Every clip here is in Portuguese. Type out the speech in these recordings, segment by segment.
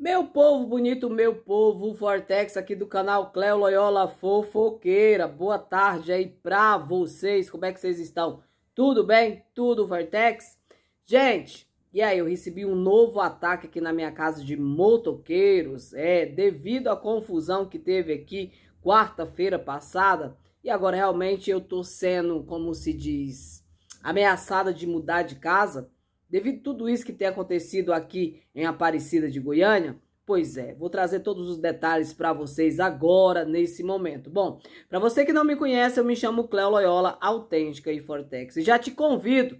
Meu povo bonito, meu povo, Vortex aqui do canal Cléo Loyola Fofoqueira. Boa tarde aí pra vocês, como é que vocês estão? Tudo bem? Tudo, Vortex? Gente, e aí, eu recebi um novo ataque aqui na minha casa de motoqueiros, é, devido à confusão que teve aqui quarta-feira passada. E agora realmente eu tô sendo, como se diz, ameaçada de mudar de casa Devido a tudo isso que tem acontecido aqui em Aparecida de Goiânia, Pois é, vou trazer todos os detalhes para vocês agora, nesse momento. Bom, para você que não me conhece, eu me chamo Cléo Loyola, autêntica e Fortex. E já te convido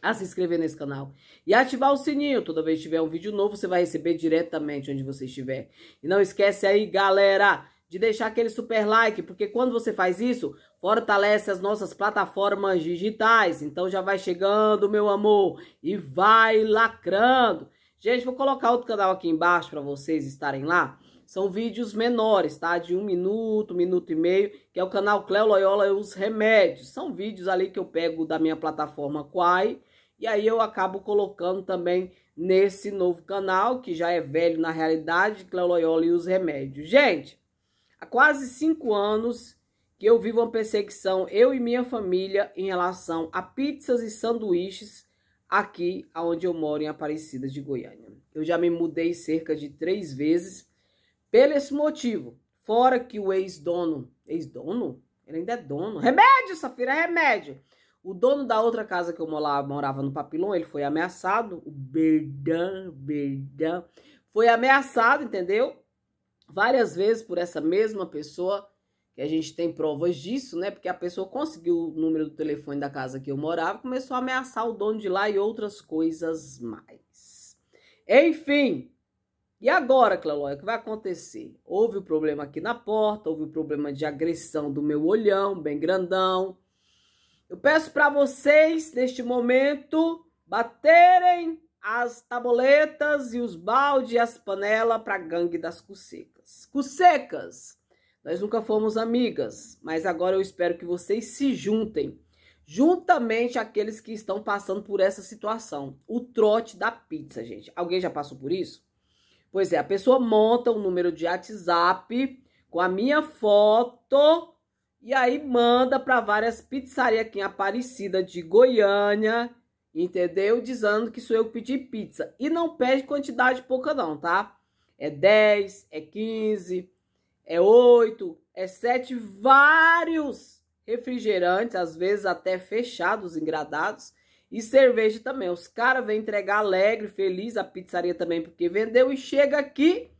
a se inscrever nesse canal e ativar o sininho. Toda vez que tiver um vídeo novo, você vai receber diretamente onde você estiver. E não esquece aí, galera, de deixar aquele super like, porque quando você faz isso, fortalece as nossas plataformas digitais. Então já vai chegando, meu amor, e vai lacrando. Gente, vou colocar outro canal aqui embaixo para vocês estarem lá. São vídeos menores, tá? De um minuto, minuto e meio, que é o canal Cleo Loyola e os Remédios. São vídeos ali que eu pego da minha plataforma Quai e aí eu acabo colocando também nesse novo canal, que já é velho na realidade, Cleo Loyola e os Remédios. Gente, há quase cinco anos que eu vivo uma perseguição, eu e minha família, em relação a pizzas e sanduíches aqui onde eu moro, em Aparecida de Goiânia. Eu já me mudei cerca de três vezes pelo esse motivo. Fora que o ex-dono, ex-dono? Ele ainda é dono. Remédio, Safira, é remédio. O dono da outra casa que eu morava, morava no Papilon, ele foi ameaçado. O Berdan, Berdan. Foi ameaçado, entendeu? Várias vezes por essa mesma pessoa que a gente tem provas disso, né? Porque a pessoa conseguiu o número do telefone da casa que eu morava, começou a ameaçar o dono de lá e outras coisas mais. Enfim, e agora, Cleolóia, o que vai acontecer? Houve o um problema aqui na porta, houve o um problema de agressão do meu olhão, bem grandão. Eu peço para vocês, neste momento, baterem as tabuletas e os baldes, e as panelas para a gangue das cussecas. Cussecas! Nós nunca fomos amigas, mas agora eu espero que vocês se juntem, juntamente aqueles que estão passando por essa situação. O trote da pizza, gente. Alguém já passou por isso? Pois é, a pessoa monta um número de WhatsApp com a minha foto e aí manda para várias pizzarias aqui em Aparecida de Goiânia, entendeu? Dizendo que sou eu que pedi pizza. E não pede quantidade pouca não, tá? É 10, é 15, é oito, é sete, vários refrigerantes, às vezes até fechados, engradados. E cerveja também. Os caras vêm entregar alegre, feliz, a pizzaria também, porque vendeu e chega aqui.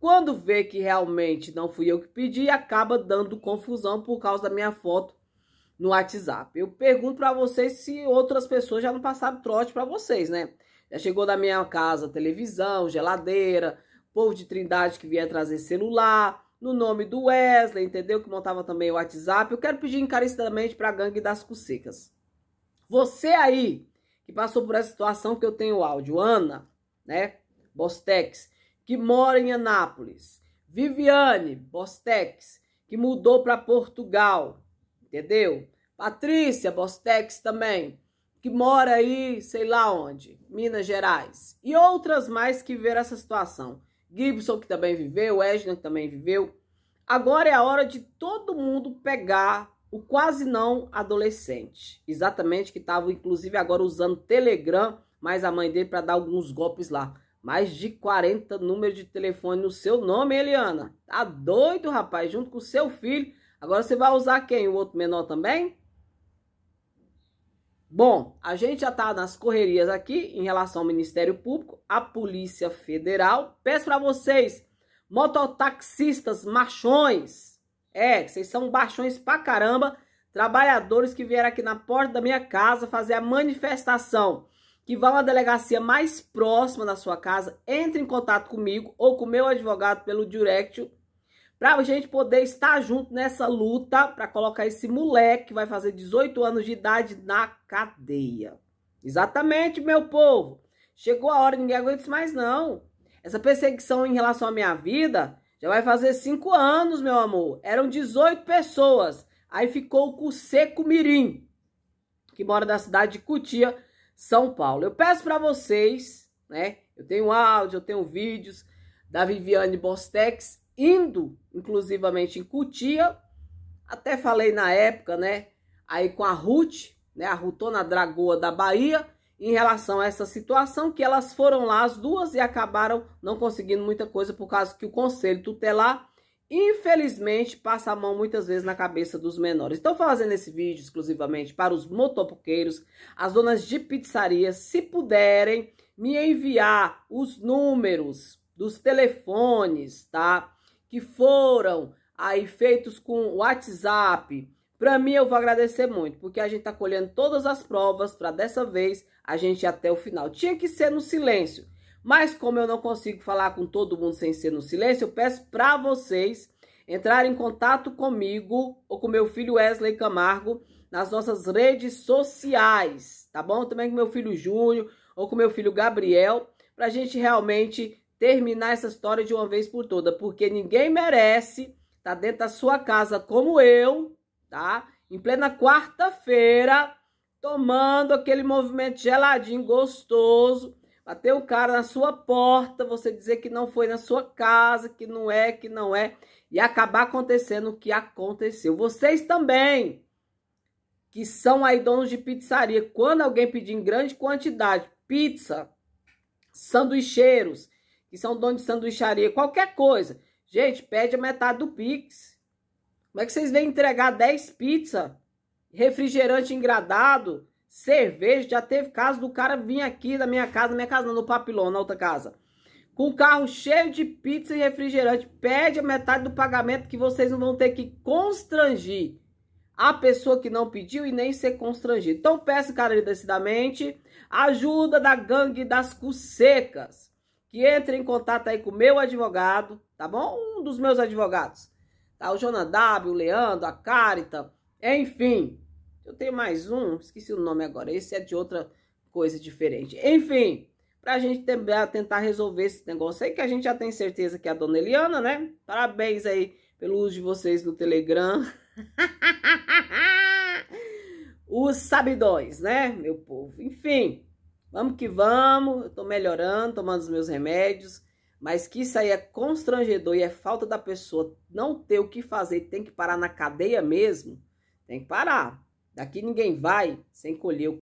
Quando vê que realmente não fui eu que pedi, acaba dando confusão por causa da minha foto no WhatsApp. Eu pergunto para vocês se outras pessoas já não passaram trote para vocês, né? Já chegou da minha casa televisão, geladeira, povo de Trindade que vinha trazer celular, no nome do Wesley, entendeu? Que montava também o WhatsApp. Eu quero pedir encarecidamente para a gangue das Cussecas. Você aí, que passou por essa situação que eu tenho áudio, Ana, né? Bostex, que mora em Anápolis. Viviane Bostex, que mudou para Portugal, entendeu? Patrícia Bostex também, que mora aí, sei lá onde, Minas Gerais. E outras mais que viram essa situação. Gibson, que também viveu, Wesley, que também viveu. Agora é a hora de todo mundo pegar o quase não adolescente. Exatamente, que estava inclusive agora usando Telegram, mais a mãe dele, para dar alguns golpes lá. Mais de 40 números de telefone no seu nome, Eliana. Tá doido, rapaz? Junto com o seu filho. Agora você vai usar quem? O outro menor também? Bom, a gente já está nas correrias aqui em relação ao Ministério Público, a Polícia Federal. Peço para vocês, mototaxistas machões, é, vocês são baixões pra caramba, trabalhadores que vieram aqui na porta da minha casa fazer a manifestação, que vão à delegacia mais próxima da sua casa, entre em contato comigo ou com meu advogado pelo direct para a gente poder estar junto nessa luta para colocar esse moleque que vai fazer 18 anos de idade na cadeia. Exatamente, meu povo. Chegou a hora, ninguém aguenta mais não. Essa perseguição em relação à minha vida já vai fazer 5 anos, meu amor. Eram 18 pessoas. Aí ficou o Cuseco Mirim, que mora na cidade de Cutia, São Paulo. Eu peço para vocês, né? Eu tenho áudio, eu tenho vídeos da Viviane Bostex indo, inclusivamente, em Cutia. Até falei na época, né? Aí com a Ruth, né? A Rutona Dragoa da Bahia, em relação a essa situação, que elas foram lá as duas e acabaram não conseguindo muita coisa, por causa que o Conselho Tutelar, infelizmente, passa a mão muitas vezes na cabeça dos menores. Estou fazendo esse vídeo exclusivamente para os motopoqueiros, as donas de pizzarias, se puderem me enviar os números dos telefones, tá? que foram aí feitos com WhatsApp. Para mim, eu vou agradecer muito, porque a gente está colhendo todas as provas para dessa vez a gente ir até o final. Tinha que ser no silêncio, mas como eu não consigo falar com todo mundo sem ser no silêncio, eu peço para vocês entrarem em contato comigo ou com meu filho Wesley Camargo nas nossas redes sociais, tá bom? Também com meu filho Júnior ou com meu filho Gabriel, para a gente realmente terminar essa história de uma vez por toda, porque ninguém merece tá dentro da sua casa como eu, tá? Em plena quarta-feira, tomando aquele movimento geladinho gostoso, bater o cara na sua porta, você dizer que não foi na sua casa, que não é, que não é, e acabar acontecendo o que aconteceu. Vocês também que são aí donos de pizzaria, quando alguém pedir em grande quantidade pizza, sanduicheiros, que são dono de sanduicharia, qualquer coisa. Gente, pede a metade do Pix. Como é que vocês vêm entregar 10 pizzas, refrigerante engradado, cerveja? Já teve caso do cara vir aqui da minha casa, na minha casa não, no papilão, na outra casa. Com o carro cheio de pizza e refrigerante, pede a metade do pagamento que vocês não vão ter que constrangir a pessoa que não pediu e nem ser constrangido. Então peço decididamente ajuda da gangue das cussecas que entre em contato aí com o meu advogado, tá bom? Um dos meus advogados, tá? O Jonadab, o Leandro, a Carita, enfim. Eu tenho mais um, esqueci o nome agora, esse é de outra coisa diferente. Enfim, pra gente ah, tentar resolver esse negócio aí, que a gente já tem certeza que é a dona Eliana, né? Parabéns aí pelo uso de vocês no Telegram. Os sabidões, né, meu povo? Enfim, Vamos que vamos, eu tô melhorando, tomando os meus remédios, mas que isso aí é constrangedor e é falta da pessoa não ter o que fazer, tem que parar na cadeia mesmo, tem que parar. Daqui ninguém vai sem colher o